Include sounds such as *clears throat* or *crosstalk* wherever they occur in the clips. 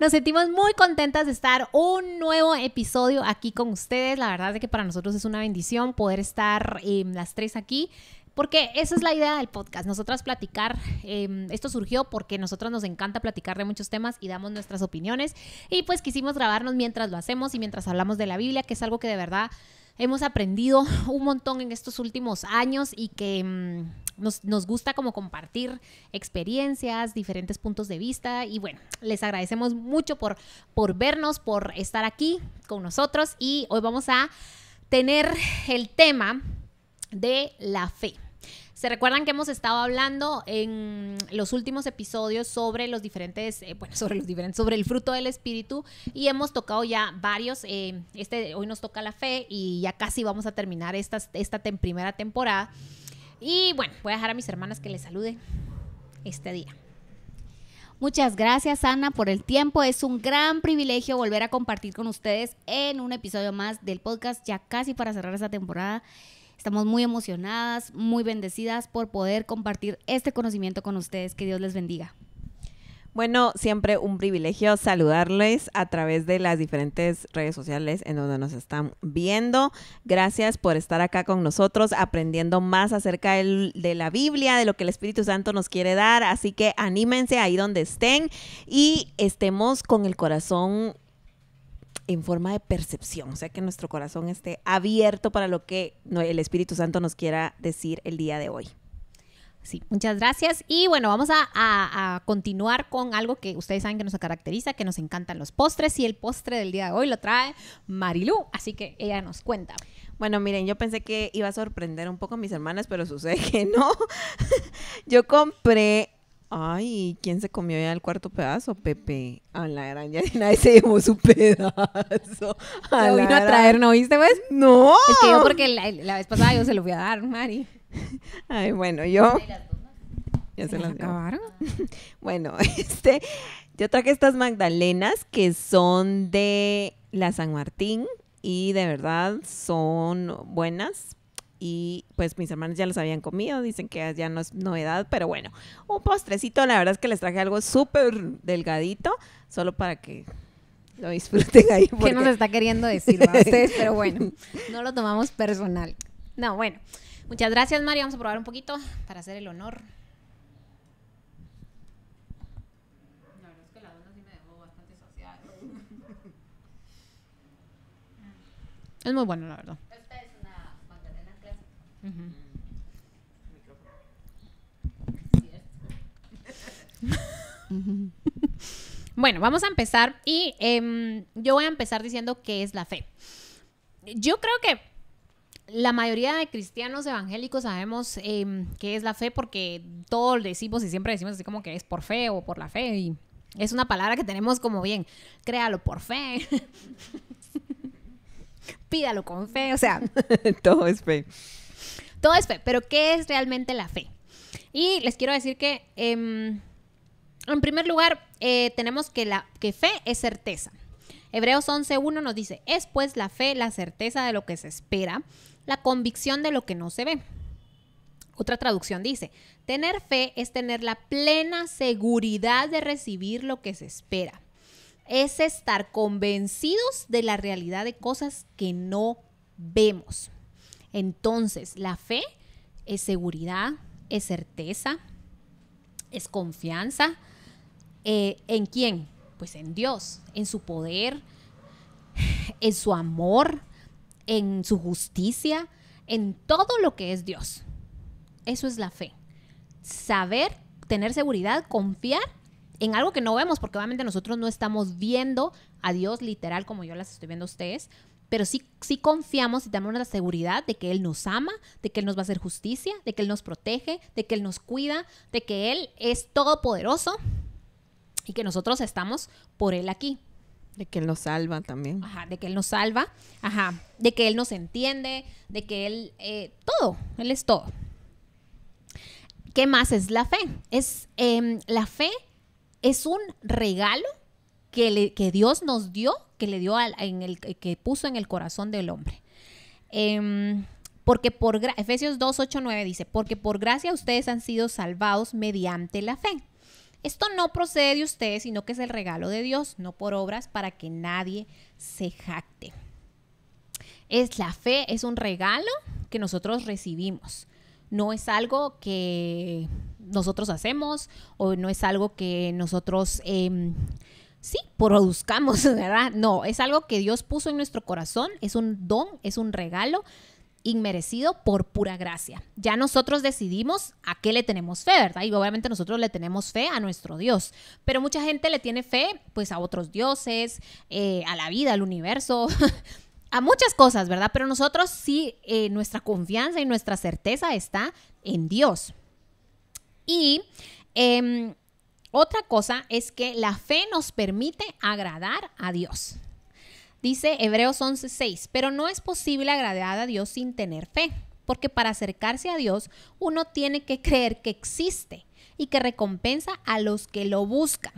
Nos sentimos muy contentas de estar un nuevo episodio aquí con ustedes. La verdad es que para nosotros es una bendición poder estar em, las tres aquí. Porque esa es la idea del podcast. Nosotras platicar, em, esto surgió porque nosotras nos encanta platicar de muchos temas y damos nuestras opiniones. Y pues quisimos grabarnos mientras lo hacemos y mientras hablamos de la Biblia, que es algo que de verdad hemos aprendido *laughs* un montón en estos últimos años y que mm, nos, nos, gusta como compartir experiencias, diferentes puntos de vista y bueno, les agradecemos mucho por, por vernos, por estar aquí con nosotros y hoy vamos a tener el tema de la fe. Se recuerdan que hemos estado hablando en los últimos episodios sobre los diferentes, eh, bueno, sobre los sobre el fruto del espíritu y hemos tocado ya varios. Eh, este hoy nos toca la fe y ya casi vamos a terminar esta, esta primera temporada. Y bueno, voy a dejar a mis hermanas que les saluden este día. Muchas gracias Ana por el tiempo. Es un gran privilegio volver a compartir con ustedes en un episodio más del podcast, ya casi para cerrar esta temporada. Estamos muy emocionadas, muy bendecidas por poder compartir este conocimiento con ustedes. Que Dios les bendiga. Bueno, siempre un privilegio saludarles a través de las diferentes redes sociales en donde nos están viendo. Gracias por estar acá con nosotros aprendiendo más acerca de la Biblia, de lo que el Espíritu Santo nos quiere dar. Así que anímense ahí donde estén y estemos con el corazón en forma de percepción, o sea, que nuestro corazón esté abierto para lo que el Espíritu Santo nos quiera decir el día de hoy. Sí, muchas gracias. Y bueno, vamos a, continuar con algo que ustedes saben que nos caracteriza, que nos encantan los postres y el postre del día de hoy lo trae Marilú, así que ella nos cuenta. Bueno, miren, yo pensé que iba a sorprender un poco a mis hermanas, pero sucede que no. *laughs* yo compré Ay, ¿quién se comió ya el cuarto pedazo, Pepe? A la gran ya nadie se llevó su *laughs* pedazo. A lo vino a traer, ¿no viste, pues? No. Es que yo porque la, vez pasada yo se lo fui a dar, Mari. *laughs* Ay, bueno, yo... Ya se, se las acabaron. *laughs* bueno, este, yo traje estas magdalenas que son de la San Martín y de verdad son buenas y pues mis hermanos ya los habían comido, dicen que ya no es novedad, pero bueno, un postrecito, la verdad es que les traje algo súper delgadito, solo para que lo disfruten ahí. *laughs* ¿Qué nos está queriendo decir a ustedes? Pero bueno, *laughs* no lo tomamos personal. No, bueno, muchas gracias María, vamos a probar un poquito para hacer el honor. Es muy bueno, la verdad bueno, vamos a empezar y em, yo voy a empezar diciendo qué es la fe. Yo creo que la mayoría de cristianos evangélicos sabemos em, qué es la fe porque todos decimos y siempre decimos así como que es por fe o por la fe y es una palabra que tenemos como bien, créalo por fe, *laughs* pídalo con fe, o sea, *laughs* todo es fe. Todo es fe, pero ¿qué es realmente la fe? Y les quiero decir que, em, en primer lugar, eh, tenemos que, la, que fe es certeza. Hebreos 11.1 nos dice, es pues la fe la certeza de lo que se espera, la convicción de lo que no se ve. Otra traducción dice, tener fe es tener la plena seguridad de recibir lo que se espera. Es estar convencidos de la realidad de cosas que no vemos. Entonces, la fe es seguridad, es certeza, es confianza. Eh, ¿En quién? Pues en Dios, en su poder, *laughs* en su amor, en su justicia, en todo lo que es Dios. Eso es la fe. Saber, tener seguridad, confiar en algo que no vemos, porque obviamente nosotros no estamos viendo a Dios literal como yo las estoy viendo a ustedes, pero sí, confiamos y tenemos la seguridad de que Él nos ama, de que Él nos va a hacer justicia, de que Él nos protege, de que Él nos cuida, de que Él es todopoderoso y que nosotros estamos por Él aquí. De que Él nos salva también. Ajá, de que Él nos salva, ajá, de que Él nos entiende, de que Él, eh, todo, Él es todo. ¿Qué más es la fe? Es, em, la fe es un regalo que, que Dios nos dio que le dio en el que puso en el corazón del hombre. Em, porque por Efesios 2, 9 dice, porque por gracia ustedes han sido salvados mediante la fe. Esto no procede de ustedes, sino que es el regalo de Dios, no por obras para que nadie se jacte. Es la fe, es un regalo que nosotros recibimos. No es algo que nosotros hacemos o no es algo que nosotros em, sí, produzcamos, *laughs* ¿verdad? No, es algo que Dios puso en nuestro corazón, es un don, es un regalo inmerecido por pura gracia. Ya nosotros decidimos a qué le tenemos fe, ¿verdad? Y obviamente nosotros le tenemos fe a nuestro Dios, pero mucha gente le tiene fe pues a otros dioses, eh, a la vida, al universo. *laughs* a muchas cosas, ¿verdad? Pero nosotros sí, eh, nuestra confianza y nuestra certeza está en Dios. Y em, otra cosa es que la fe nos permite agradar a Dios. Dice Hebreos 11:6, pero no es posible agradar a Dios sin tener fe, porque para acercarse a Dios uno tiene que creer que existe y que recompensa a los que lo buscan.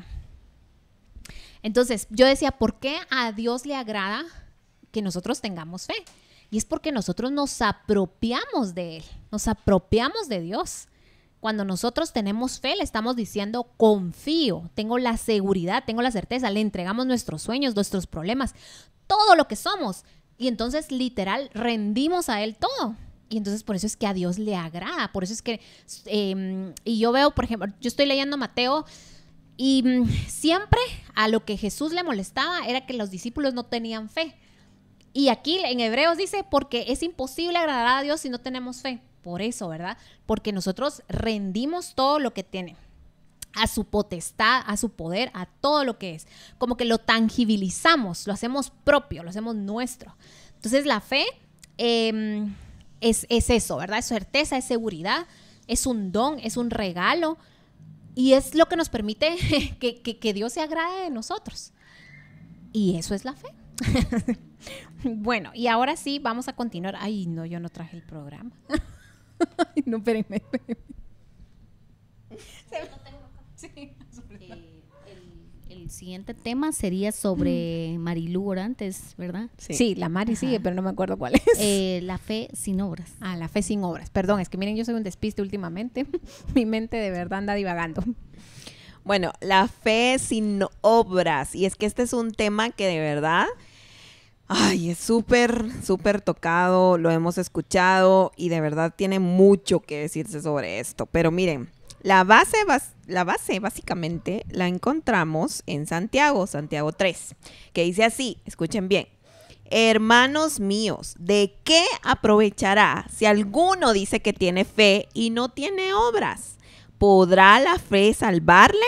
Entonces, yo decía, ¿por qué a Dios le agrada que nosotros tengamos fe? Y es porque nosotros nos apropiamos de Él, nos apropiamos de Dios. Cuando nosotros tenemos fe, le estamos diciendo, confío, tengo la seguridad, tengo la certeza, le entregamos nuestros sueños, nuestros problemas, todo lo que somos. Y entonces literal rendimos a Él todo. Y entonces por eso es que a Dios le agrada, por eso es que, em, y yo veo, por ejemplo, yo estoy leyendo Mateo y mm, siempre a lo que Jesús le molestaba era que los discípulos no tenían fe. Y aquí en Hebreos dice, porque es imposible agradar a Dios si no tenemos fe por eso, ¿verdad? Porque nosotros rendimos todo lo que tiene a su potestad, a su poder, a todo lo que es. Como que lo tangibilizamos, lo hacemos propio, lo hacemos nuestro. Entonces la fe em, es, eso, ¿verdad? Es certeza, es seguridad, es un don, es un regalo y es lo que nos permite *laughs* que, que Dios se agrade de nosotros. Y eso es la fe. *laughs* bueno, y ahora sí, vamos a continuar. Ay, no, yo no traje el programa. *laughs* *laughs* no, espérenme, espérenme. Sí, *laughs* eh, el, siguiente tema sería sobre mm. Marilú, Orantes, ¿verdad? Sí, la Mari sigue, pero no me acuerdo cuál es. Eh, la fe sin obras. Ah, la fe sin obras. Perdón, es que miren, yo soy un despiste últimamente. *laughs* Mi mente de verdad anda divagando. Bueno, la fe sin obras. Y es que este es un tema que de verdad Ay, es súper, súper tocado, lo hemos escuchado y de verdad tiene mucho que decirse sobre esto. Pero miren, la base, la base básicamente la encontramos en Santiago, Santiago 3, que dice así, escuchen bien, hermanos míos, ¿de qué aprovechará si alguno dice que tiene fe y no tiene obras? ¿Podrá la fe salvarle?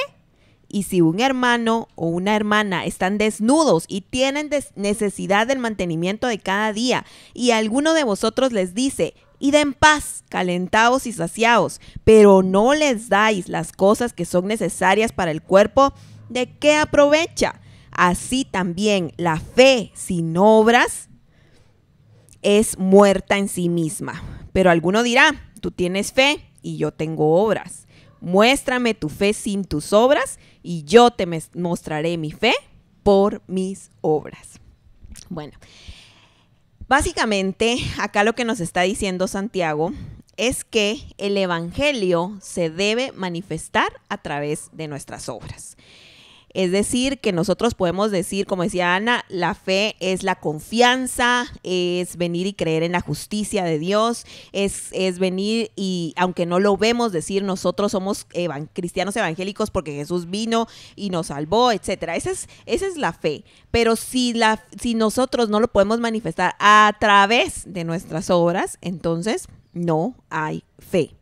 y si un hermano o una hermana están desnudos y tienen necesidad del mantenimiento de cada día y alguno de vosotros les dice, id en paz, calentaos y saciados, pero no les dais las cosas que son necesarias para el cuerpo, ¿de qué aprovecha? Así también la fe sin obras es muerta en sí misma. Pero alguno dirá, tú tienes fe y yo tengo obras muéstrame tu fe sin tus obras y yo te mostraré mi fe por mis obras. Bueno, básicamente acá lo que nos está diciendo Santiago es que el Evangelio se debe manifestar a través de nuestras obras. Es decir, que nosotros podemos decir, como decía Ana, la fe es la confianza, es venir y creer en la justicia de Dios, es, es venir y, aunque no lo vemos, decir nosotros somos cristianos evangélicos porque Jesús vino y nos salvó, etc. Esa es, esa es la fe. Pero si, la, si nosotros no lo podemos manifestar a través de nuestras obras, entonces no hay fe.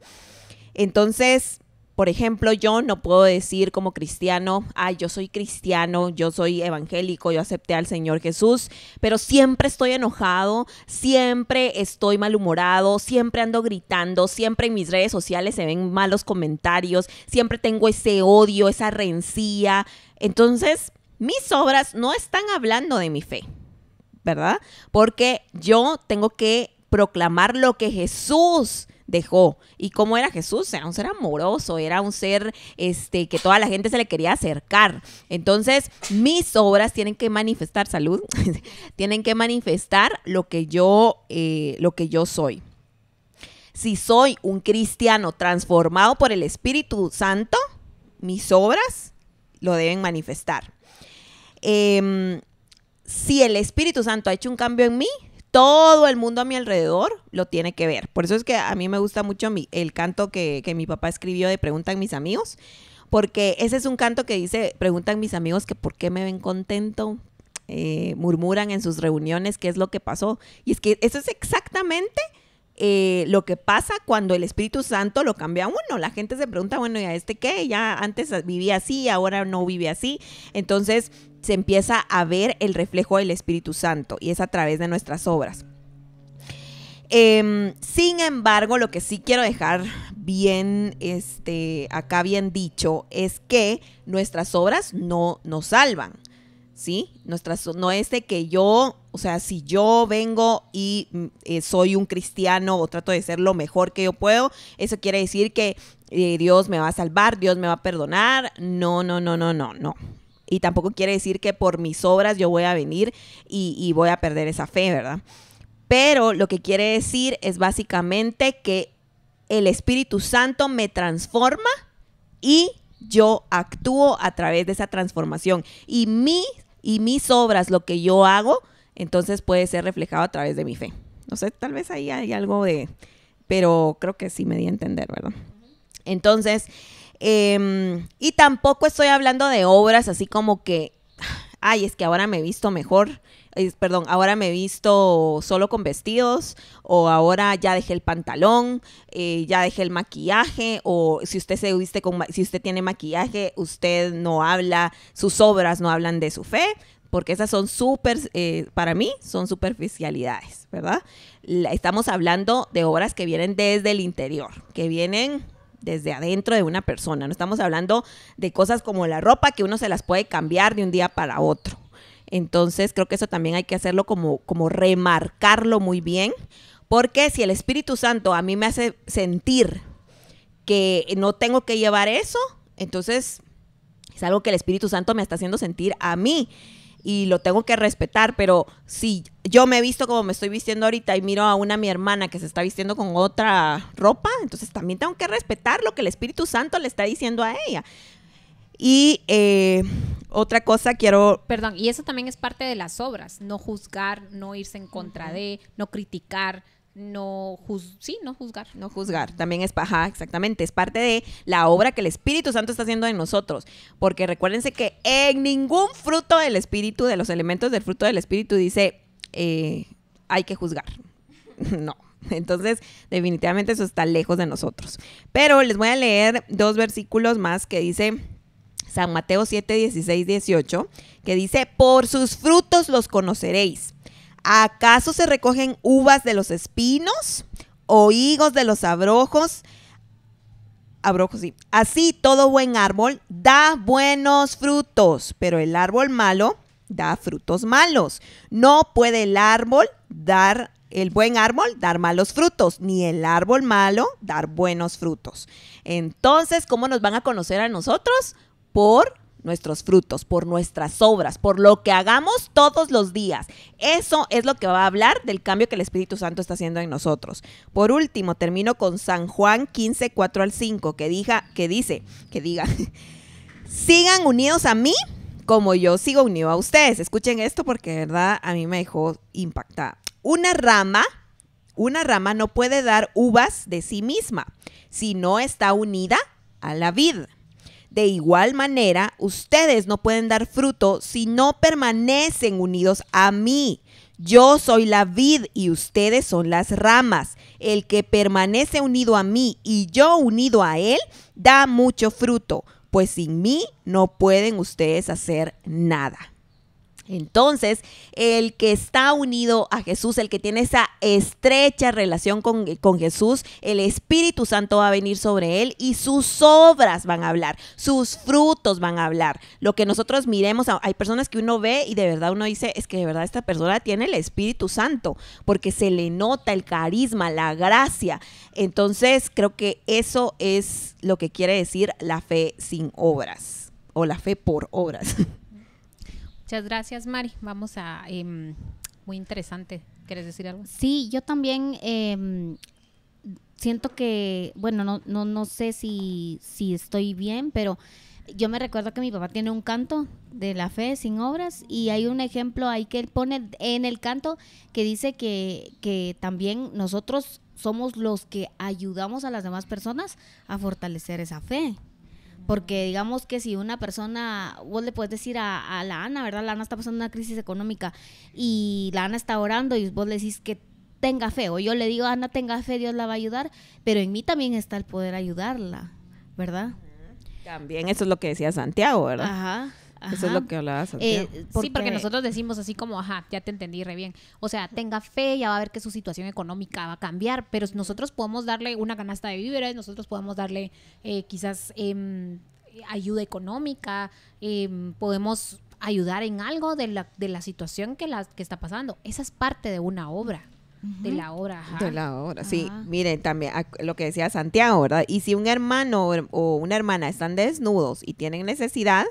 Entonces, por ejemplo, yo no puedo decir como cristiano, ay, yo soy cristiano, yo soy evangélico, yo acepté al Señor Jesús, pero siempre estoy enojado, siempre estoy malhumorado, siempre ando gritando, siempre en mis redes sociales se ven malos comentarios, siempre tengo ese odio, esa rencía. Entonces, mis obras no están hablando de mi fe, ¿verdad? Porque yo tengo que proclamar lo que Jesús dejó. ¿Y cómo era Jesús? Era un ser amoroso, era un ser este, que toda la gente se le quería acercar. Entonces, mis obras tienen que manifestar salud, *laughs* tienen que manifestar lo que yo, eh, lo que yo soy. Si soy un cristiano transformado por el Espíritu Santo, mis obras lo deben manifestar. Em, si el Espíritu Santo ha hecho un cambio en mí, todo el mundo a mi alrededor lo tiene que ver. Por eso es que a mí me gusta mucho el canto que, mi papá escribió de Preguntan mis amigos, porque ese es un canto que dice, preguntan mis amigos que por qué me ven contento, eh, murmuran en sus reuniones qué es lo que pasó. Y es que eso es exactamente eh, lo que pasa cuando el Espíritu Santo lo cambia a uno. La gente se pregunta, bueno, ¿y a este qué? Ya antes vivía así, ahora no vive así. Entonces se empieza a ver el reflejo del Espíritu Santo y es a través de nuestras obras. Em, sin embargo, lo que sí quiero dejar bien, este, acá bien dicho, es que nuestras obras no nos salvan. ¿sí? no es de que yo, o sea, si yo vengo y mm, eh, soy un cristiano o trato de ser lo mejor que yo puedo, eso quiere decir que eh, Dios me va a salvar, Dios me va a perdonar. No, no, no, no, no, no. Y tampoco quiere decir que por mis obras yo voy a venir y, voy a perder esa fe, ¿verdad? Pero lo que quiere decir es básicamente que el Espíritu Santo me transforma y yo actúo a través de esa transformación. Y mi y mis obras, lo que yo hago, entonces puede ser reflejado a través de mi fe. No sé, tal vez ahí hay algo de, pero creo que sí me di a entender, ¿verdad? Entonces, em, y tampoco estoy hablando de obras así como que, ay, es que ahora me he visto mejor perdón, ahora me he visto solo con vestidos, o ahora ya dejé el pantalón, eh, ya dejé el maquillaje, o si usted se viste con, si usted tiene maquillaje, usted no habla, sus obras no hablan de su fe, porque esas son súper, eh, para mí, son superficialidades, ¿verdad? estamos hablando de obras que vienen desde el interior, que vienen desde adentro de una persona. No estamos hablando de cosas como la ropa que uno se las puede cambiar de un día para otro. Entonces creo que eso también hay que hacerlo como, como remarcarlo muy bien, porque si el Espíritu Santo a mí me hace sentir que no tengo que llevar eso, entonces es algo que el Espíritu Santo me está haciendo sentir a mí y lo tengo que respetar, pero si yo me he visto como me estoy vistiendo ahorita y miro a una mi hermana que se está vistiendo con otra ropa, entonces también tengo que respetar lo que el Espíritu Santo le está diciendo a ella. Y eh, otra cosa quiero... Perdón, y eso también es parte de las obras, no juzgar, no irse en contra de, no criticar, no juzgar. sí, no juzgar. No juzgar, también es paja, exactamente, es parte de la obra que el Espíritu Santo está haciendo en nosotros, porque recuérdense que en ningún fruto del Espíritu, de los elementos del fruto del Espíritu, dice, eh, hay que juzgar. *laughs* no. Entonces, definitivamente eso está lejos de nosotros. Pero les voy a leer dos versículos más que dice San Mateo 7, 16, 18, que dice, por sus frutos los conoceréis. ¿Acaso se recogen uvas de los espinos o higos de los abrojos? Abrojos, sí. Así todo buen árbol da buenos frutos, pero el árbol malo da frutos malos. No puede el árbol dar el buen árbol dar malos frutos, ni el árbol malo dar buenos frutos. Entonces, ¿cómo nos van a conocer a nosotros? por nuestros frutos, por nuestras obras, por lo que hagamos todos los días. Eso es lo que va a hablar del cambio que el Espíritu Santo está haciendo en nosotros. Por último, termino con San Juan 15, 4 al 5, que, diga, que dice, que diga, *laughs* sigan unidos a mí como yo sigo unido a ustedes. Escuchen esto porque verdad a mí me dejó impactada. Una rama, una rama no puede dar uvas de sí misma si no está unida a la vid. De igual manera, ustedes no pueden dar fruto si no permanecen unidos a mí. Yo soy la vid y ustedes son las ramas. El que permanece unido a mí y yo unido a él, da mucho fruto, pues sin mí no pueden ustedes hacer nada. Entonces, el que está unido a Jesús, el que tiene esa estrecha relación con, Jesús, el Espíritu Santo va a venir sobre él y sus obras van a hablar, sus frutos van a hablar. Lo que nosotros miremos, hay personas que uno ve y de verdad uno dice, es que de verdad esta persona tiene el Espíritu Santo, porque se le nota el carisma, la gracia. Entonces, creo que eso es lo que quiere decir la fe sin obras o la fe por obras. *laughs* Muchas gracias, Mari. Vamos a... Em, muy interesante. ¿Quieres decir algo? Sí, yo también em, siento que, bueno, no, no, no sé si, si estoy bien, pero yo me recuerdo que mi papá tiene un canto de la fe sin obras y hay un ejemplo ahí que él pone en el canto que dice que, que también nosotros somos los que ayudamos a las demás personas a fortalecer esa fe. Porque digamos que si una persona, vos le puedes decir a, la Ana, ¿verdad? La Ana está pasando una crisis económica y la Ana está orando y vos le decís que tenga fe, o yo le digo, Ana, tenga fe, Dios la va a ayudar, pero en mí también está el poder ayudarla, ¿verdad? También eso es lo que decía Santiago, ¿verdad? Ajá. Eso es lo que hablaba Eh, Sí, porque nosotros decimos así como, ajá, ya te entendí re bien. O sea, tenga fe, ya va a ver que su situación económica va a cambiar, pero nosotros podemos darle una canasta de víveres, nosotros podemos darle eh, quizás em, ayuda económica, em, podemos ayudar en algo de la, de la situación que, la, que está pasando. Esa es parte de una obra. De la obra. Ajá. De la obra, sí. Miren, también lo que decía Santiago, ¿verdad? Y si un hermano o una hermana están desnudos y tienen necesidad,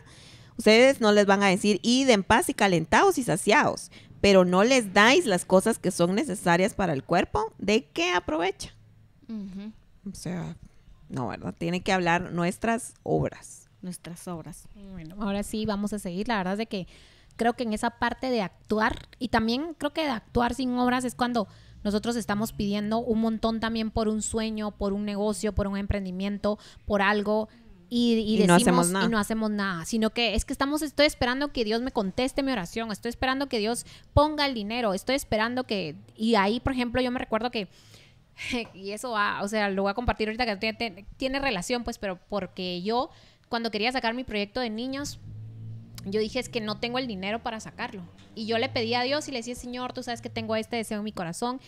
Ustedes no les van a decir, id en paz y calentados y saciados, pero no les dais las cosas que son necesarias para el cuerpo, ¿de qué aprovecha? O sea, no, ¿verdad? Tiene que hablar nuestras obras. Nuestras obras. Bueno, ahora sí vamos a seguir. La verdad es que creo que en esa parte de actuar, y también creo que de actuar sin obras es cuando nosotros estamos pidiendo un montón también por un sueño, por un negocio, por un emprendimiento, por algo y, no hacemos nada. no hacemos nada, sino que es que estamos, estoy esperando que Dios me conteste mi oración, estoy esperando que Dios ponga el dinero, estoy esperando que, y ahí, por ejemplo, yo me recuerdo que, *laughs* y eso va, ah, o sea, lo voy a compartir ahorita que tiene, relación, pues, pero porque yo, cuando quería sacar mi proyecto de niños, yo dije, es que no tengo el dinero para sacarlo. Y yo le pedí a Dios y le decía, Señor, tú sabes que tengo este deseo en mi corazón.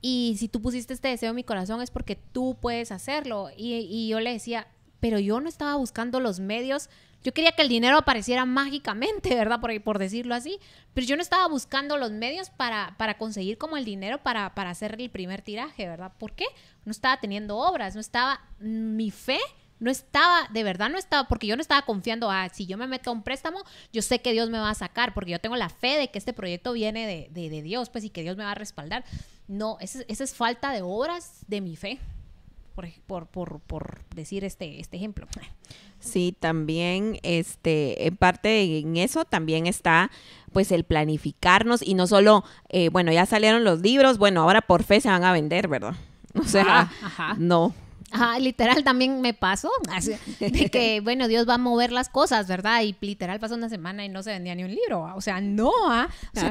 Y si tú pusiste este deseo en mi corazón es porque tú puedes hacerlo. Y, y yo le decía, pero yo no estaba buscando los medios. Yo quería que el dinero apareciera mágicamente, *laughs* ¿verdad? Por, por decirlo así. Pero yo no estaba buscando los medios para, para conseguir como el dinero para, para hacer el primer tiraje, ¿verdad? ¿Por qué? No estaba teniendo obras, no estaba mm, mi fe no estaba, de verdad no estaba, porque yo no estaba confiando, a... Ah, si yo me meto a un préstamo, yo sé que Dios me va a sacar, porque yo tengo la fe de que este proyecto viene de, Dios, pues, y que Dios me va a respaldar. No, esa es falta de obras de mi fe, por, por, por, decir este, este ejemplo. Sí, también, este, en parte en eso también está pues el planificarnos y no solo, eh, bueno, ya salieron los libros, bueno, ahora por fe se van a vender, ¿verdad? *laughs* O sea, no. Ajá, literal también me pasó, de que, *laughs* bueno, Dios va a mover las cosas, ¿verdad? Y literal pasó una semana y no se vendía ni un libro, o sea, no, ¿ah?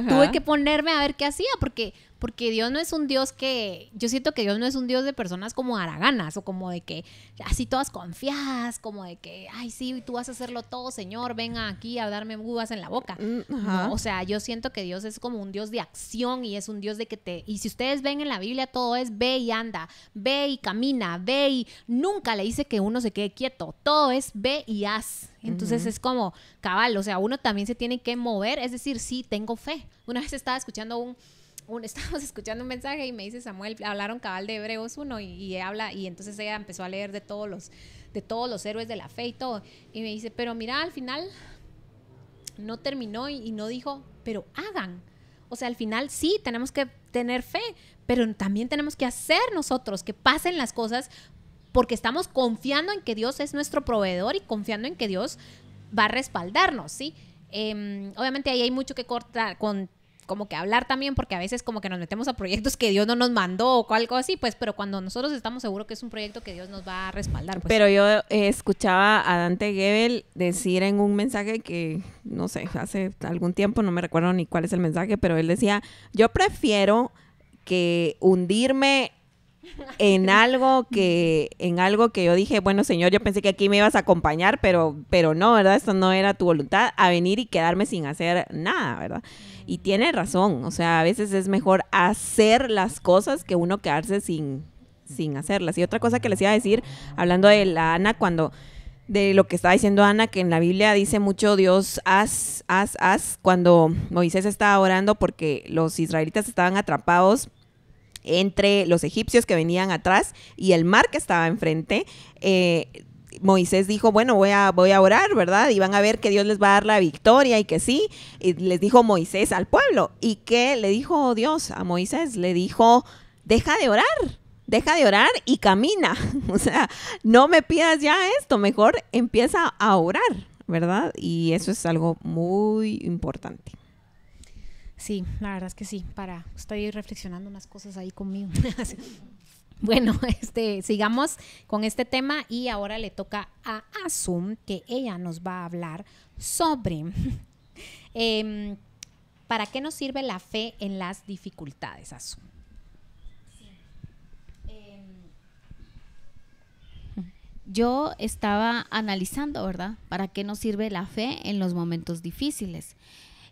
tuve que ponerme a ver qué hacía, porque porque Dios no es un Dios que, yo siento que Dios no es un Dios de personas como araganas o como de que así todas confiadas, como de que, ay, sí, tú vas a hacerlo todo, Señor, ven aquí a darme uvas en la boca. Mm, o sea, yo siento que Dios es como un Dios de acción y es un Dios de que te, y si ustedes ven en la Biblia todo es ve y anda, ve y camina, ve y nunca le dice que uno se quede quieto, todo es ve y haz. Entonces es como cabal, o sea, uno también se tiene que mover, es decir, sí, tengo fe. Una vez estaba escuchando un estamos *laughs* estábamos escuchando un mensaje y me dice Samuel, hablaron cabal de Hebreos 1 y, habla, y entonces ella empezó a leer de todos los, de todos los héroes de la fe y todo. Y me dice, pero mira, al final no terminó y, no dijo, pero hagan. O sea, al final sí, tenemos que tener fe, pero también tenemos que hacer nosotros que pasen las cosas porque estamos confiando en que Dios es nuestro proveedor y confiando en que Dios va a respaldarnos, ¿sí? Em, obviamente ahí hay mucho que cortar, con, como que hablar también, porque a veces como que nos metemos a proyectos que Dios no nos mandó o algo así, pues, pero cuando nosotros estamos seguros que es un proyecto que Dios nos va a respaldar. Pues. Pero yo eh, escuchaba a Dante Gebel decir en un mensaje que, no sé, hace algún tiempo, no me recuerdo ni cuál es el mensaje, pero él decía, yo prefiero que hundirme en algo que en algo que yo dije, bueno, señor, yo pensé que aquí me ibas a acompañar, pero pero no, ¿verdad? Esto no era tu voluntad a venir y quedarme sin hacer nada, ¿verdad? Y tiene razón, o sea, a veces es mejor hacer las cosas que uno quedarse sin sin hacerlas. Y otra cosa que les iba a decir hablando de la Ana cuando de lo que estaba diciendo Ana, que en la Biblia dice mucho Dios, haz, haz, haz, cuando Moisés estaba orando porque los israelitas estaban atrapados entre los egipcios que venían atrás y el mar que estaba enfrente. Eh, Moisés dijo, bueno, voy a, voy a orar, ¿verdad? Y van a ver que Dios les va a dar la victoria y que sí. Y les dijo Moisés al pueblo. ¿Y qué le dijo Dios a Moisés? Le dijo, deja de orar, deja de orar y camina. *laughs* O sea, no me pidas ya esto, mejor empieza a orar, ¿verdad? Y eso es algo muy importante. Sí, la verdad es que sí, para estoy reflexionando unas cosas ahí conmigo. *laughs* bueno, este, sigamos con este tema y ahora le toca a Asum que ella nos va a hablar sobre *laughs* em, para qué nos sirve la fe en las dificultades, Asum. Em, yo estaba analizando, ¿verdad? ¿Para qué nos sirve la fe en los momentos difíciles?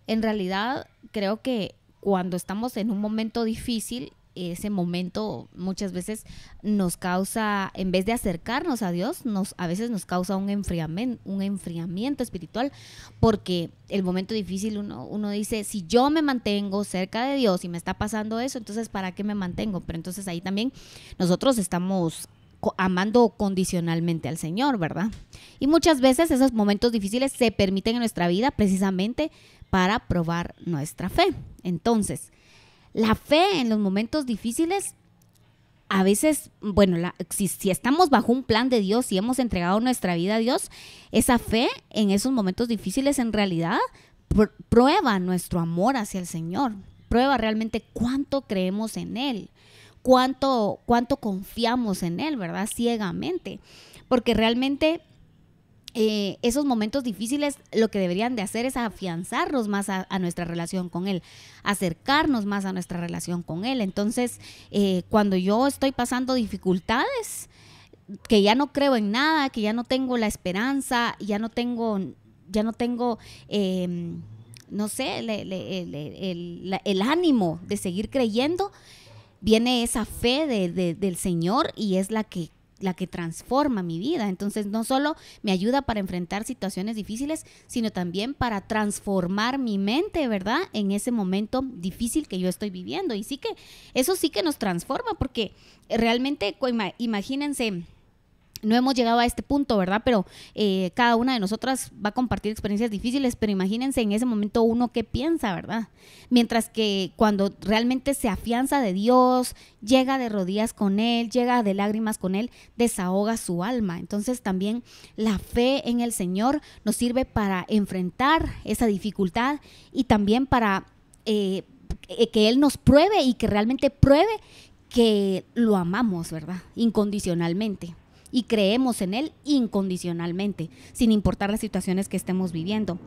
en realidad creo que cuando estamos en un momento difícil, ese momento muchas veces nos causa, en vez de acercarnos a Dios, nos, a veces nos causa un enfriamiento, un enfriamiento espiritual, porque el momento difícil uno, uno dice, si yo me mantengo cerca de Dios y me está pasando eso, entonces ¿para qué me mantengo? Pero entonces ahí también nosotros estamos amando condicionalmente al Señor, ¿verdad? Y muchas veces esos momentos difíciles se permiten en nuestra vida precisamente para probar nuestra fe. Entonces, la fe en los momentos difíciles a veces, bueno, si, estamos bajo un plan de Dios y hemos entregado nuestra vida a Dios, esa fe en esos momentos difíciles en realidad prueba nuestro amor hacia el Señor, prueba realmente cuánto creemos en Él, cuánto, cuánto confiamos en Él, ¿verdad? Ciegamente. Porque realmente eh, esos momentos difíciles lo que deberían de hacer es afianzarnos más a, nuestra relación con Él, acercarnos más a nuestra relación con Él. Entonces, eh, cuando yo estoy pasando dificultades, que ya no creo en nada, que ya no tengo la esperanza, ya no tengo, ya no tengo... Em, no sé, el, el ánimo de seguir creyendo, viene esa fe de, del Señor y es la que la que transforma mi vida. Entonces, no solo me ayuda para enfrentar situaciones difíciles, sino también para transformar mi mente, ¿verdad? En ese momento difícil que yo estoy viviendo. Y sí que, eso sí que nos transforma, porque realmente, imagínense, no hemos llegado a este punto, ¿verdad? Pero eh, cada una de nosotras va a compartir experiencias difíciles, pero imagínense en ese momento uno qué piensa, ¿verdad? Mientras que cuando realmente se afianza de Dios, llega de rodillas con Él, llega de lágrimas con Él, desahoga su alma. Entonces también la fe en el Señor nos sirve para enfrentar esa dificultad y también para... Eh, eh, que Él nos pruebe y que realmente pruebe que lo amamos, ¿verdad? Incondicionalmente y creemos en Él incondicionalmente, sin importar las situaciones que estemos viviendo.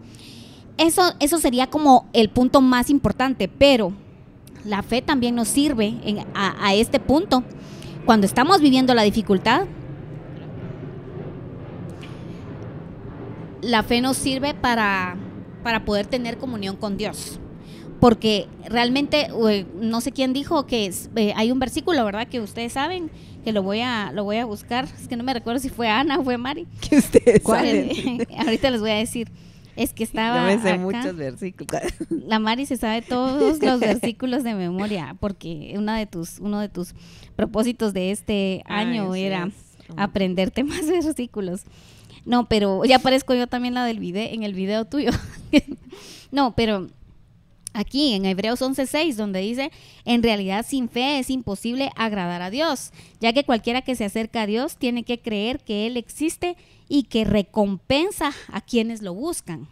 Eso, eso sería como el punto más importante, pero la fe también nos sirve a, este punto. Cuando estamos viviendo la dificultad, la fe nos sirve para, para poder tener comunión con Dios porque realmente eh, no sé quién dijo que eh, hay un versículo, ¿verdad? Que ustedes saben que lo voy a lo voy a buscar. Es que no me recuerdo si fue Ana o fue Mari. *laughs* ¿Cuál? *laughs* Ahorita les voy a decir. Es que estaba. muchos *laughs* La Mari se sabe todos los versículos de memoria, porque una de tus, uno de tus propósitos de este año era aprender temas de versículos. No, pero ya aparezco yo también la del video, en el video tuyo. no, pero aquí en Hebreos 11:6, donde dice, en realidad sin fe es imposible agradar a Dios, ya que cualquiera que se acerca a Dios tiene que creer que Él existe y que recompensa a quienes lo buscan.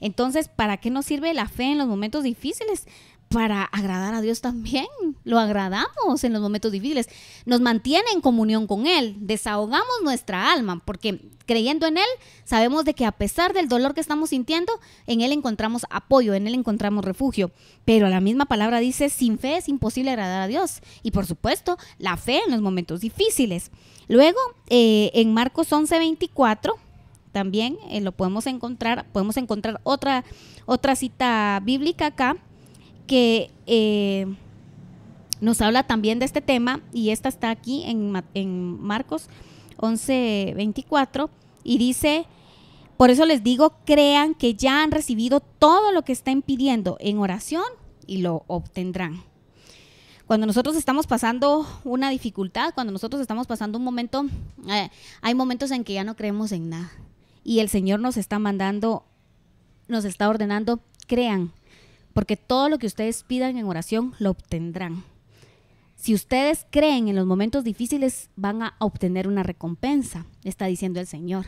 Entonces, ¿para qué nos sirve la fe en los momentos difíciles? para agradar a Dios también. Lo agradamos en los momentos difíciles. Nos mantiene en comunión con Él. Desahogamos nuestra alma porque creyendo en Él sabemos de que a pesar del dolor que estamos sintiendo, en Él encontramos apoyo, en Él encontramos refugio. Pero la misma palabra dice, sin fe es imposible agradar a Dios. Y por supuesto, la fe en los momentos difíciles. Luego, eh, en Marcos 11, 24 también eh, lo podemos encontrar, podemos encontrar otra, otra cita bíblica acá, que eh, nos habla también de este tema y esta está aquí en, Marcos 11, 24 y dice, por eso les digo, crean que ya han recibido todo lo que están pidiendo en oración y lo obtendrán. Cuando nosotros estamos pasando una dificultad, cuando nosotros estamos pasando un momento, eh, hay momentos en que ya no creemos en nada. Y el Señor nos está mandando, nos está ordenando, crean porque todo lo que ustedes pidan en oración lo obtendrán. Si ustedes creen en los momentos difíciles, van a obtener una recompensa, está diciendo el Señor.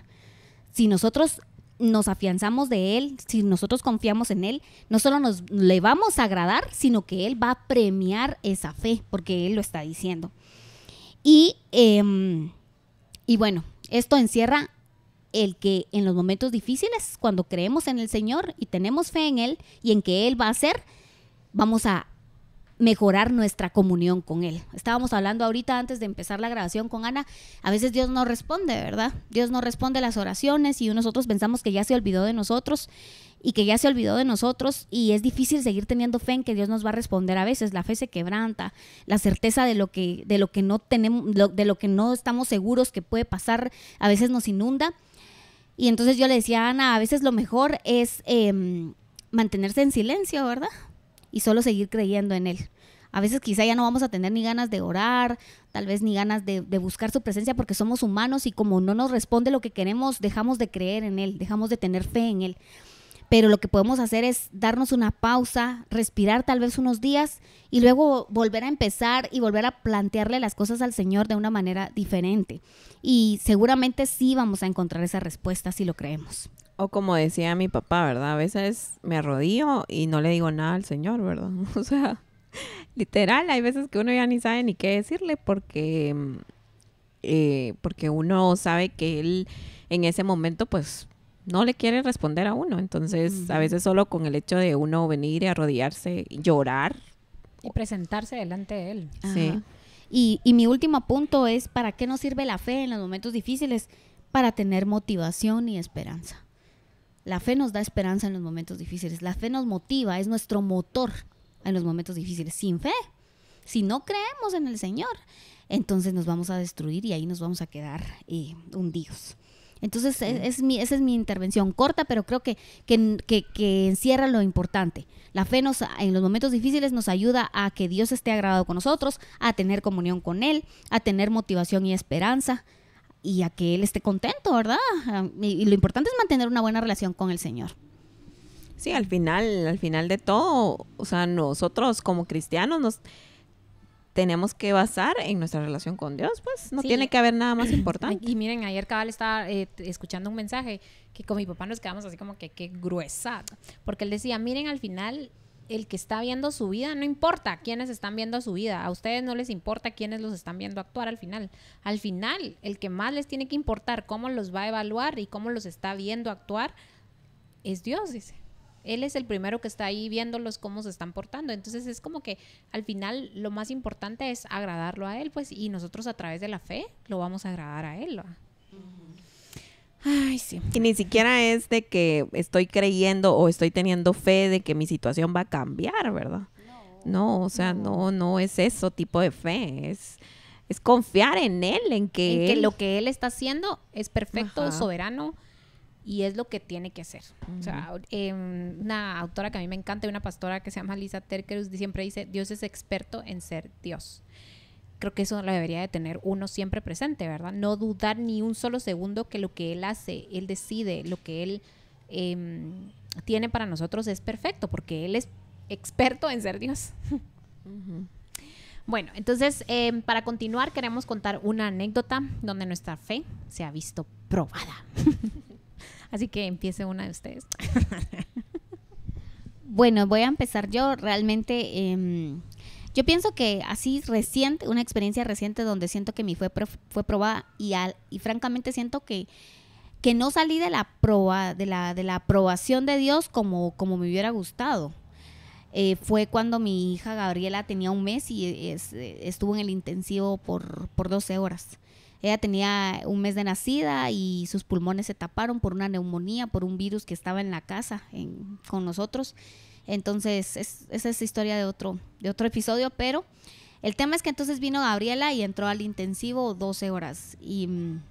Si nosotros nos afianzamos de Él, si nosotros confiamos en Él, no solo nos le vamos a agradar, sino que Él va a premiar esa fe, porque Él lo está diciendo. Y, em, y bueno, esto encierra el que en los momentos difíciles, cuando creemos en el Señor y tenemos fe en Él y en que Él va a hacer, vamos a mejorar nuestra comunión con Él. Estábamos hablando ahorita antes de empezar la grabación con Ana, a veces Dios no responde, ¿verdad? Dios no responde las oraciones y nosotros pensamos que ya se olvidó de nosotros y que ya se olvidó de nosotros y es difícil seguir teniendo fe en que Dios nos va a responder a veces, la fe se quebranta, la certeza de lo que de lo que no tenemos de lo que no estamos seguros que puede pasar a veces nos inunda y entonces yo le decía a Ana, a veces lo mejor es em, mantenerse en silencio, ¿verdad? Y solo seguir creyendo en Él. A veces quizá ya no vamos a tener ni ganas de orar, tal vez ni ganas de, buscar su presencia porque somos humanos y como no nos responde lo que queremos, dejamos de creer en Él, dejamos de tener fe en Él pero lo que podemos hacer es darnos una pausa, respirar tal vez unos días y luego volver a empezar y volver a plantearle las cosas al Señor de una manera diferente. Y seguramente sí vamos a encontrar esa respuesta si lo creemos. O como decía mi papá, ¿verdad? A veces me arrodillo y no le digo nada al Señor, ¿verdad? *laughs* O sea, literal, hay veces que uno ya ni sabe ni qué decirle porque, eh, porque uno sabe que Él en ese momento pues no le quiere responder a uno. Entonces, a veces solo con el hecho de uno venir y arrodillarse, llorar. Y presentarse delante de él. Sí. Y, mi último punto es, ¿para qué nos sirve la fe en los momentos difíciles? Para tener motivación y esperanza. La fe nos da esperanza en los momentos difíciles. La fe nos motiva, es nuestro motor en los momentos difíciles. Sin fe, si no creemos en el Señor, entonces nos vamos a destruir y ahí nos vamos a quedar eh, hundidos. Entonces, e, es, mi, esa es mi intervención corta, pero creo que, encierra lo importante. La fe nos, en los momentos difíciles nos ayuda a que Dios esté agradado con nosotros, a tener comunión con Él, a tener motivación y esperanza y a que Él esté contento, ¿verdad? Ah, y, y lo importante es mantener una buena relación con el Señor. Sí, al final, al final de todo, o sea, nosotros como cristianos nos tenemos que basar en nuestra relación con Dios, pues no tiene que haber nada más *clears throat* importante. Y miren, ayer cabal estaba eh, escuchando un mensaje que con mi papá nos quedamos así como que qué gruesa, porque él decía, miren, al final el que está viendo su vida, no importa quiénes están viendo su vida, a ustedes no les importa quiénes los están viendo actuar al final. Al final, el que más les tiene que importar cómo los va a evaluar y cómo los está viendo actuar es Dios, dice. Él es el primero que está ahí viéndolos cómo se están portando. Entonces es como que al final lo más importante es agradarlo a Él, pues, y nosotros a través de la fe lo vamos a agradar a Él. Ay, sí. Y ni siquiera es de que estoy creyendo o estoy teniendo fe de que mi situación va a cambiar, ¿verdad? No, o sea, no, no, es eso tipo de fe, es, es confiar en Él, en que... lo que Él está haciendo es perfecto, soberano, y es lo que tiene que hacer. Em, una autora que a mí me encanta y una pastora que se llama Lisa Terkerus siempre dice, Dios es experto en ser Dios. Creo que eso lo debería de tener uno siempre presente, ¿verdad? No dudar ni un solo segundo que lo que Él hace, Él decide, lo que Él em, tiene para nosotros es perfecto, porque Él es experto en ser Dios. Bueno, entonces, em, para continuar, queremos contar una anécdota donde nuestra fe se ha visto probada. *laughs* Así que empiece una de ustedes. *laughs* bueno, voy a empezar yo. Realmente, em, yo pienso que así reciente, una experiencia reciente donde siento que mi fue, fue probada y, al, y francamente siento que que no salí de la proba, de la, de la aprobación de Dios como, como me hubiera gustado. Eh, fue cuando mi hija Gabriela tenía un mes y estuvo en el intensivo por, por 12 horas. Ella tenía un mes de nacida y sus pulmones se taparon por una neumonía, por un virus que estaba en la casa con nosotros. Entonces, es, esa es historia de otro, de otro episodio, pero el tema es que entonces vino Gabriela y entró al intensivo 12 horas. Y mm,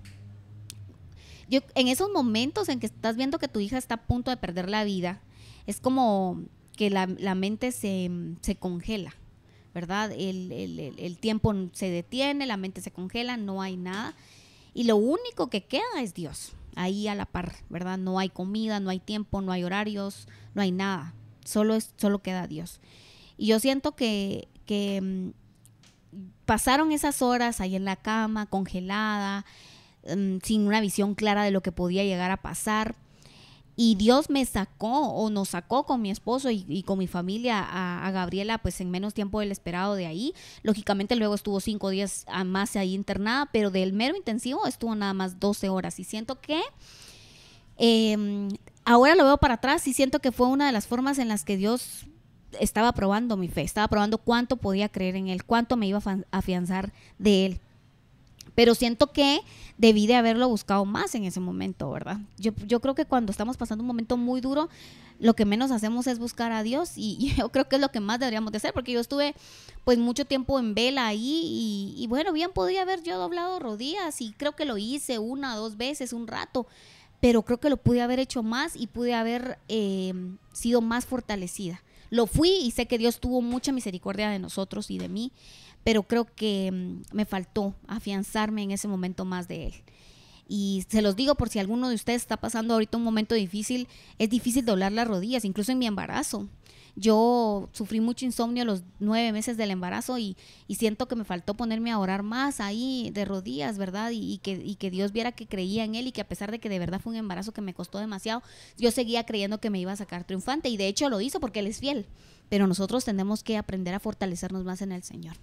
yo, en esos momentos en que estás viendo que tu hija está a punto de perder la vida, es como que la, mente se congela ¿verdad? El, tiempo se detiene, la mente se congela, no hay nada. Y lo único que queda es Dios, ahí a la par, ¿verdad? No hay comida, no hay tiempo, no hay horarios, no hay nada. Solo, es, solo queda Dios. Y yo siento que, que mm, pasaron esas horas ahí en la cama, congelada, mm, sin una visión clara de lo que podía llegar a pasar y Dios me sacó o nos sacó con mi esposo y, con mi familia a, Gabriela pues en menos tiempo del esperado de ahí. Lógicamente luego estuvo cinco días más ahí internada, pero del mero intensivo estuvo nada más 12 horas y siento que... Em, ahora lo veo para atrás y siento que fue una de las formas en las que Dios estaba probando mi fe, estaba probando cuánto podía creer en Él, cuánto me iba a afianzar de Él. Pero siento que debí de haberlo buscado más en ese momento, ¿verdad? Yo, creo que cuando estamos pasando un momento muy duro, lo que menos hacemos es buscar a Dios *laughs* y yo creo que es lo que más deberíamos de hacer, porque yo estuve pues mucho tiempo en vela ahí y, bueno, bien podía haber yo doblado rodillas y creo que lo hice una, dos veces, un rato, pero creo que lo pude haber hecho más y pude haber em, sido más fortalecida. Lo fui y sé que Dios tuvo mucha misericordia de nosotros y de mí pero creo que mm, me faltó afianzarme en ese momento más de él. Y se los digo por si alguno de ustedes está pasando ahorita un momento difícil, es difícil doblar las rodillas, incluso en mi embarazo. Yo sufrí mucho insomnio los nueve meses del embarazo y, siento que me faltó ponerme a orar más ahí de rodillas, ¿verdad? Y, que, y que Dios viera que creía en Él y que a pesar de que de verdad fue un embarazo que me costó demasiado, yo seguía creyendo que me iba a sacar triunfante y de hecho lo hizo porque Él es fiel. Pero nosotros tenemos que aprender a fortalecernos más en el Señor.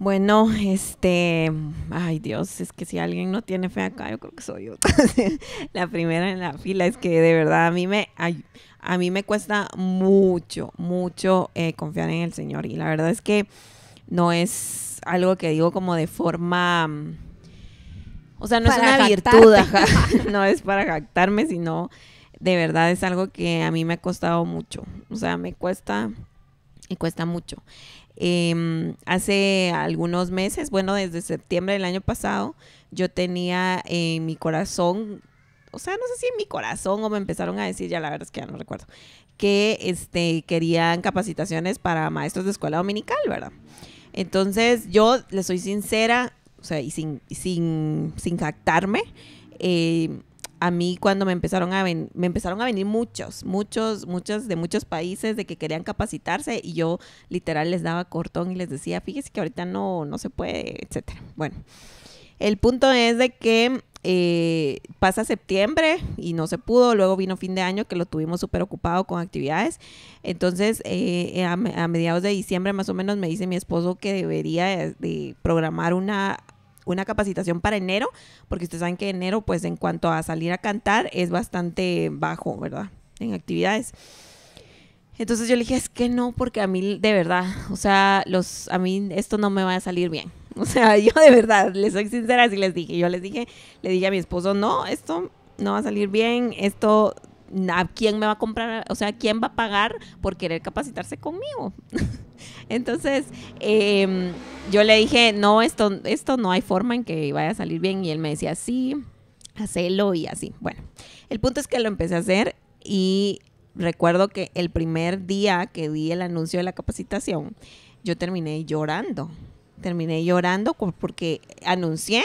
Bueno, este, ay Dios, es que si alguien no tiene fe acá, yo creo que soy yo. *laughs* la primera en la fila es que de verdad a mí me, ay, a mí me cuesta mucho, mucho eh, confiar en el Señor y la verdad es que no es algo que digo como de forma, mm, o sea, no es una virtud, *laughs* no es para jactarme, sino de verdad es algo que a mí me ha costado mucho, o sea, me cuesta, y cuesta mucho. Em, hace algunos meses, bueno, desde septiembre del año pasado, yo tenía en mi corazón, o sea, no sé si en mi corazón o me empezaron a decir, ya la verdad es que ya no recuerdo, que este, querían capacitaciones para maestros de escuela dominical, ¿verdad? Entonces, yo le soy sincera, o sea, y sin, sin, sin jactarme, eh, a mí cuando me empezaron a me empezaron a venir muchos, muchos, muchos de muchos países de que querían capacitarse y yo literal les daba cortón y les decía, fíjese que ahorita no, no se puede, etcétera. Bueno, el punto es de que eh, pasa septiembre y no se pudo, luego vino fin de año que lo tuvimos súper ocupado con actividades, entonces eh, a, mediados de diciembre más o menos me dice mi esposo que debería de programar una una capacitación para enero, porque ustedes saben que enero, pues en cuanto a salir a cantar, es bastante bajo, ¿verdad? En actividades. Entonces yo le dije, es que no, porque a mí, de verdad, o sea, los, a mí esto no me va a salir bien. *laughs* O sea, yo de verdad, les soy sincera, así les dije. Yo les dije, le dije a mi esposo, no, esto no va a salir bien, esto, ¿a quién me va a comprar? O sea, ¿quién va a pagar por querer capacitarse conmigo? *laughs* *laughs* Entonces, em, yo le dije, no, esto, esto no hay forma en que vaya a salir bien. Y él me decía, sí, hacelo y así. Bueno, el punto es que lo empecé a hacer y recuerdo que el primer día que di el anuncio de la capacitación, yo terminé llorando. Terminé llorando porque anuncié,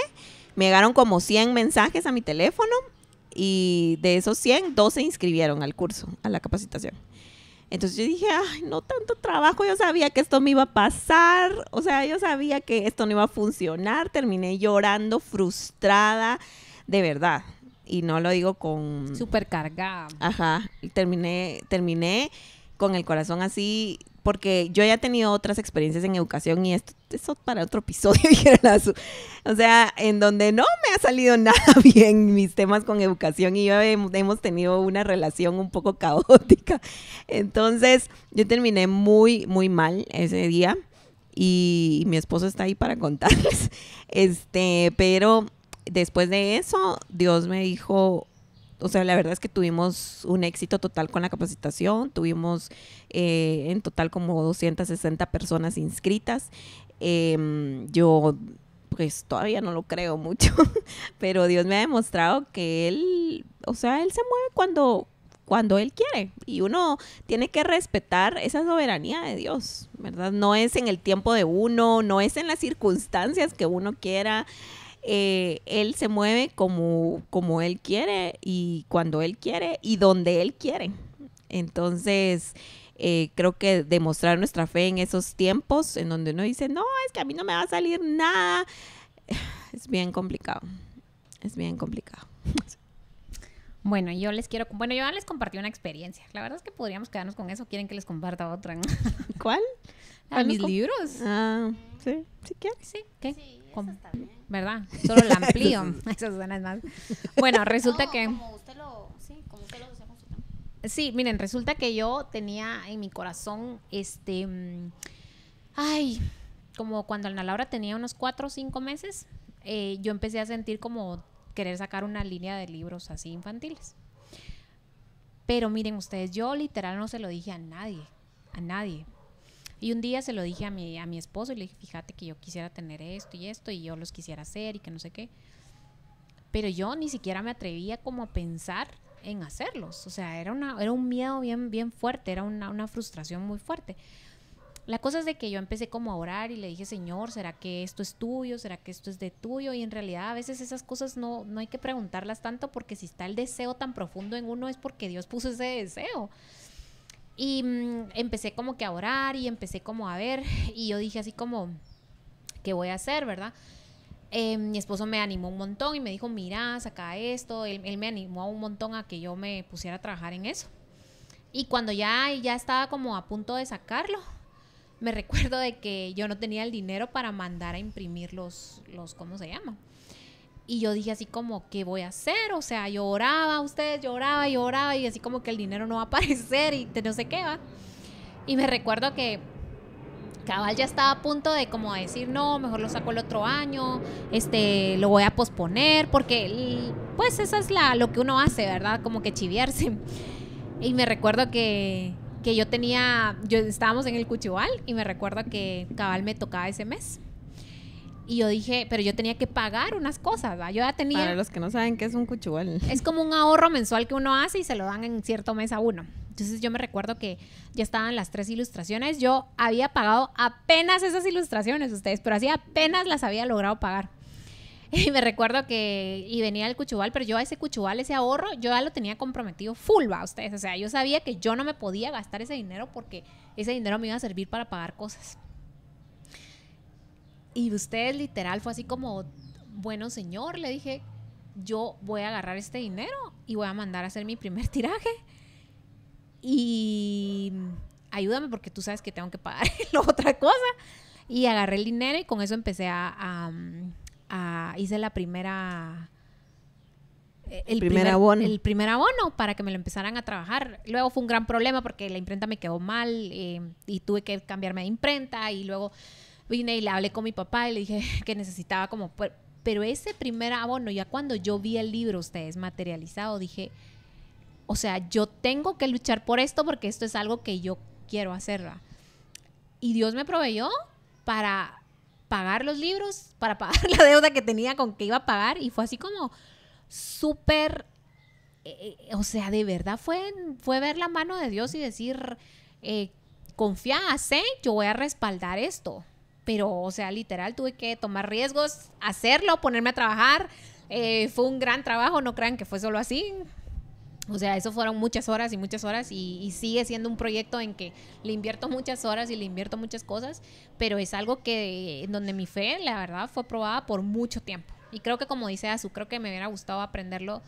me llegaron como 100 mensajes a mi teléfono y de esos 100, 12 inscribieron al curso, a la capacitación. Entonces yo dije, ay, no tanto trabajo, yo sabía que esto me iba a pasar, o sea, yo sabía que esto no iba a funcionar, terminé llorando, frustrada, de verdad. Y no lo digo con... Supercargada. Ajá, terminé, terminé con el corazón así porque yo ya he tenido otras experiencias en educación y esto, es para otro episodio, *laughs* O sea, en donde no me ha salido *laughs* nada bien mis temas con educación y yo hemos tenido una relación un poco caótica. Entonces, yo terminé muy, muy mal ese día y mi esposo está ahí para contarles. *laughs* Este, pero después de eso, Dios me dijo, o sea, la verdad es que tuvimos un éxito total con la capacitación, tuvimos eh, en total como 260 personas inscritas. Em, yo pues todavía no lo creo mucho, *laughs* pero Dios me ha demostrado que él, o sea, él se mueve cuando cuando él quiere y uno tiene que respetar esa soberanía de Dios, ¿verdad? No es en el tiempo de uno, no es en las circunstancias que uno quiera, eh, él se mueve como, como él quiere y cuando él quiere y donde él quiere. Entonces, eh, creo que demostrar nuestra fe en esos tiempos en donde uno dice, no, es que a mí no me va a salir nada, *sighs* es bien complicado. Es bien complicado. *laughs* Bueno, yo les quiero, bueno, yo les compartí una experiencia. La verdad es que podríamos quedarnos con eso. ¿Quieren que les comparta otra? *laughs* ¿Cuál? Ah, a mis libros. Ah, sí, ¿Sí quieres. Sí, ¿qué? Sí. ¿Verdad? Solo la amplío. *laughs* *laughs* Bueno, resulta que. Como usted lo, sí, miren, resulta que yo tenía en mi corazón este. Mm, ay, como cuando Ana Laura tenía unos cuatro o cinco meses, eh, yo empecé a sentir como querer sacar una línea de libros así infantiles. Pero miren ustedes, yo literal no se lo dije a nadie, a nadie. Y un día se lo dije a mi, a mi esposo y le dije, fíjate que yo quisiera tener esto y esto y yo los quisiera hacer y que no sé qué. Pero yo ni siquiera me atrevía como a pensar en hacerlos. O sea, era, una, era un miedo bien, bien fuerte, era una, frustración muy fuerte. La cosa es de que yo empecé como a orar y le dije, Señor, ¿será que esto es tuyo? ¿Será que esto es de tuyo? Y en realidad a veces esas cosas no, no hay que preguntarlas tanto porque si está el deseo tan profundo en uno es porque Dios puso ese deseo. Y mm, empecé como que a orar y empecé como a ver *laughs* y yo dije así como, ¿qué voy a hacer, verdad? Eh, mi esposo me animó un montón y me dijo, mira, saca esto. Él, me animó un montón a que yo me pusiera a trabajar en eso. Y cuando ya, ya estaba como a punto de sacarlo, me *laughs* recuerdo de que yo no tenía el dinero para mandar a imprimir los, los ¿cómo se llama? Y yo dije así como, ¿qué voy a hacer? O sea, lloraba ustedes, lloraba, lloraba y así como que el dinero no va a *laughs* aparecer y no sé qué va. Y me recuerdo que cabal ya estaba a punto de como decir, no, mejor lo saco el otro año, este, lo voy a posponer, porque pues eso es la, lo que uno hace, ¿verdad? Como que chiviarse. Y me recuerdo que, que yo tenía, yo estábamos en el Cuchival y me recuerdo que cabal me tocaba ese mes. Y yo dije, pero yo tenía que pagar unas cosas, ¿va? Yo ya tenía... Para los que no saben qué es un cuchubal Es como un ahorro mensual que uno hace y se lo dan en cierto mes a uno. Entonces yo me recuerdo que ya estaban las tres ilustraciones. Yo había pagado apenas esas ilustraciones, ustedes, pero así apenas las había logrado pagar. *laughs* Y me recuerdo que... Y venía el cuchubal, pero yo a ese cuchubal, ese ahorro, yo ya lo tenía comprometido full, ¿va? Ustedes, o sea, yo sabía que yo no me podía gastar ese dinero porque ese dinero me iba a servir para pagar cosas. Y usted literal fue así como, bueno señor, le dije, yo voy a agarrar este dinero y voy a mandar a hacer mi primer *laughs* tiraje. Y ayúdame porque tú sabes que tengo que pagar *laughs* la otra cosa. Y agarré el dinero y con eso empecé a, hice la primera... El primer, abono. El primer abono para que me lo empezaran a trabajar. Luego fue un gran problema porque la imprenta me quedó mal eh, y tuve que cambiarme de imprenta y luego vine y le hablé con mi papá y le dije *laughs* que necesitaba como... Pero ese primer abono, ya cuando yo vi el libro, ustedes materializado, dije, o sea, yo tengo que luchar por esto porque esto es algo que yo quiero hacer. Y Dios me proveyó para pagar los libros, para pagar *laughs* la deuda que tenía con que iba a pagar. Y fue así como súper, eh, eh, o sea, de verdad fue, fue ver la mano de Dios y decir, eh, confía, sé, yo voy a respaldar esto pero, o sea, literal, tuve que tomar riesgos, hacerlo, ponerme a trabajar. Eh, fue un gran trabajo, no crean que fue solo así. O sea, eso fueron muchas horas y muchas horas y, sigue siendo un proyecto en que le invierto muchas horas y le invierto muchas cosas, pero es algo que donde mi fe, la verdad, fue probada por mucho tiempo. Y creo que como dice Azu, creo que me hubiera gustado aprenderlo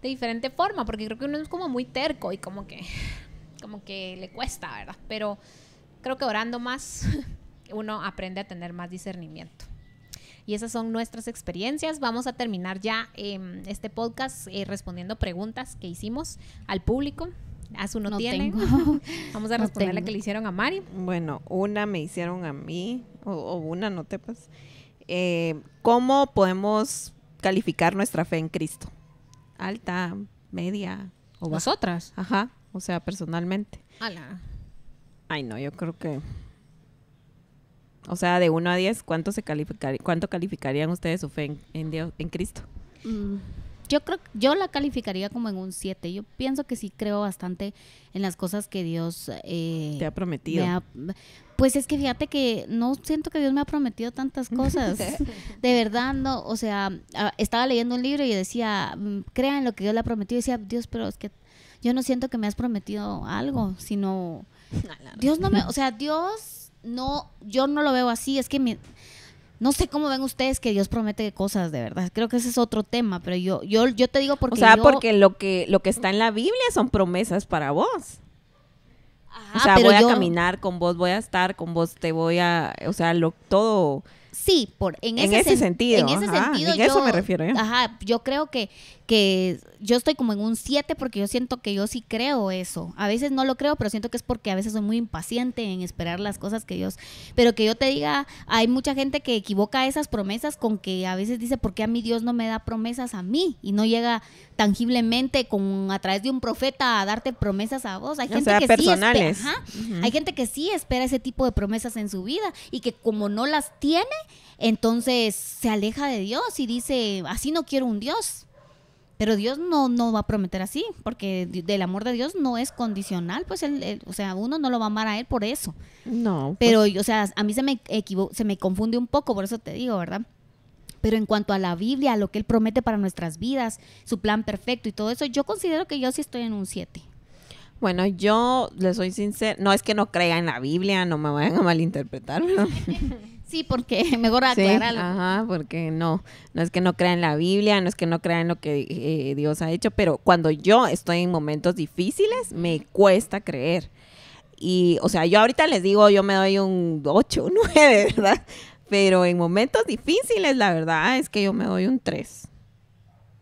de diferente forma, porque creo que uno es como muy terco y como que, *laughs* como que le cuesta, ¿verdad? Pero creo que orando más *laughs* uno aprende a tener más discernimiento. Y esas son nuestras experiencias. Vamos a terminar ya em, este podcast eh, respondiendo preguntas que hicimos al público. a ah, *laughs* Vamos a responder la que le hicieron a Mari. Bueno, una me hicieron a mí, o, una, no te pases. Eh, ¿Cómo podemos calificar nuestra fe en Cristo? Alta, media. ¿O vosotras? Ajá, o sea, personalmente. Ay, no, yo creo que o sea, de 1 a 10, ¿cuánto, se cuánto calificarían ustedes su fe en, Dios, en Cristo? Mm, yo creo, yo la calificaría como en un 7. Yo pienso que sí creo bastante en las cosas que Dios... Eh, Te ha prometido. pues es que fíjate que no siento que Dios me ha prometido tantas *laughs* cosas. de verdad, no. O sea, ah, estaba leyendo un libro y decía, mm, crea en lo que Dios le ha prometido. Y decía, Dios, pero es que yo no siento que me has prometido algo, sino... *laughs* Dios no me... O sea, Dios no, yo no lo veo así, es que me no sé cómo ven ustedes que Dios promete cosas, de verdad. Creo que ese es otro tema, pero yo, yo, yo te digo porque. O sea, porque lo que, lo que está en la Biblia son promesas para vos. Ajá, o sea, voy a caminar con vos, voy a estar con vos, te voy a. O sea, lo, todo. Sí, por, en, ese, sentido. En ese sentido. eso me refiero ¿eh? Ajá, yo creo que, que yo estoy como en un 7 porque yo siento que yo sí creo eso. A veces no lo creo, pero siento que es porque a veces soy muy impaciente en esperar las cosas que Dios. Pero que yo te diga, hay mucha gente que equivoca esas promesas con que a veces dice, ¿por qué a mí Dios no me da promesas a mí? Y no llega tangiblemente con a través de un profeta a darte promesas a vos. Hay gente que personales. sí hay gente que sí espera ese tipo de promesas en su vida y que como no las tiene, entonces se aleja de Dios y dice, así no quiero un Dios pero Dios no, no va a prometer así, porque del amor de Dios no es condicional, pues él, o sea, uno no lo va a amar a él por eso. No. Pero, pues o sea, a mí se me, se me confunde un poco, por eso te digo, ¿verdad? Pero en cuanto a la Biblia, a lo que Él promete para nuestras vidas, su plan perfecto y todo eso, yo considero que yo sí estoy en un 7. Bueno, yo le soy sincero no es que no crea en la Biblia, no me vayan a malinterpretar, ¿no? *laughs* Sí, porque *laughs* mejor aclararlo. ajá, porque no, no es que no crea en la Biblia, no es que no crea en lo que eh, Dios ha hecho, pero cuando yo estoy en momentos difíciles, me cuesta creer. Y, o sea, yo ahorita les digo, yo me doy un 8, un 9, ¿verdad? Pero en momentos difíciles, la verdad es que yo me doy un 3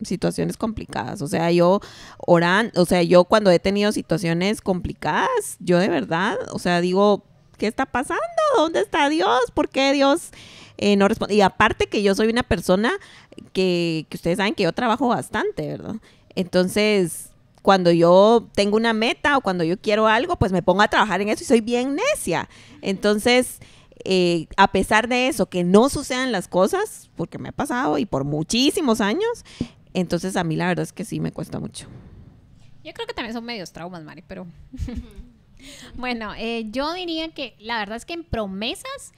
situaciones complicadas. O sea, yo oran, o sea, yo cuando he tenido situaciones complicadas, yo de verdad, o sea, digo, ¿qué está pasando? ¿Dónde está Dios? ¿Por qué Dios eh, no responde? Y aparte que yo soy una persona que, ustedes saben que yo trabajo bastante, ¿verdad? Entonces, cuando yo tengo una meta o cuando yo quiero algo, pues me pongo a trabajar en eso y soy bien necia. Entonces, eh, a pesar de eso, que no sucedan las cosas, porque me ha pasado y por muchísimos años, entonces a mí la verdad es que sí me cuesta mucho. Yo creo que también son medios traumas, Mari, pero *laughs* Bueno, eh, yo diría que la verdad es que en promesas,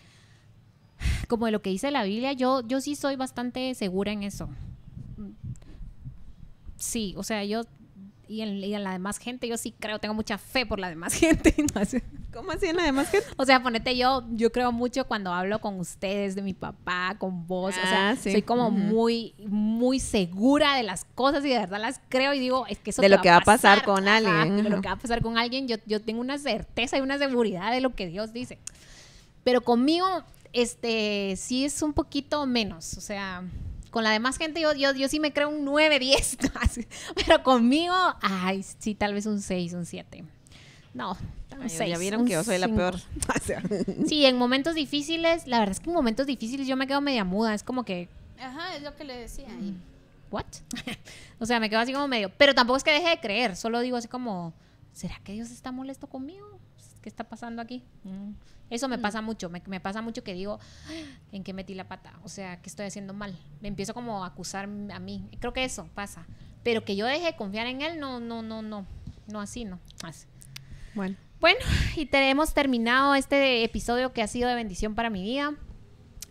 como de lo que dice la Biblia, yo, yo sí soy bastante segura en eso. Sí, o sea, yo y en, la demás gente, yo sí creo, tengo mucha fe por la demás *laughs* gente. ¿Cómo así en la demás gente? O sea, ponete yo, yo creo mucho cuando hablo con ustedes, de mi papá, con vos. o sea, ah, soy como muy, muy segura de las cosas y de verdad las creo y digo, es que eso De lo que va a pasar, con alguien. De lo que va a pasar con alguien, yo, yo tengo una certeza y una seguridad de lo que Dios dice. Pero conmigo, este, sí es un poquito menos. O sea, con la demás gente yo, yo, yo sí me creo un 9, 10, *laughs* pero conmigo, ay, sí, tal vez un 6, un 7. No, un 6. Ya vieron que yo soy la peor. *laughs* sí, en momentos difíciles, la verdad es que en momentos difíciles yo me quedo media muda, es como que... Ajá, es lo que le decía ahí. Mm, ¿What? *laughs* o sea, me quedo así como medio... Pero tampoco es que deje de creer, solo digo así como, ¿será que Dios está molesto conmigo? ¿qué está pasando aquí? Mm. Eso me mm. pasa mucho, me, pasa mucho que digo, ah, ¿en qué metí la pata? O sea, ¿qué estoy haciendo mal? Me empiezo como a acusar a mí. Creo que eso pasa. Pero que yo deje de confiar en él, no, no, no, no. No así, no. Así. Bueno. Bueno, y tenemos terminado este episodio que ha sido de bendición para mi vida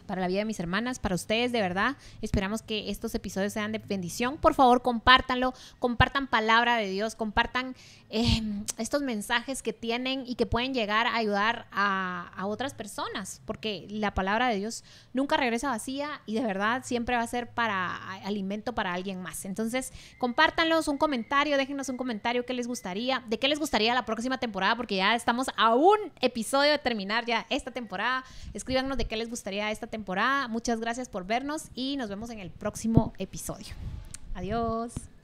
para la vida de mis hermanas, para ustedes, de verdad. Esperamos que estos episodios sean de bendición. Por favor, compártanlo, compartan palabra de Dios, compartan em, estos mensajes que tienen y que pueden llegar a ayudar a, otras personas, porque la palabra de Dios nunca regresa vacía y de verdad siempre va a ser para alimento para alguien más. Entonces, compártanlos, un comentario, déjenos un comentario qué les gustaría, de qué les gustaría la próxima temporada, porque ya estamos a un episodio de terminar ya esta temporada. Escríbanos de qué les gustaría esta temporada temporada. Muchas gracias por vernos y nos vemos en el próximo episodio. Adiós.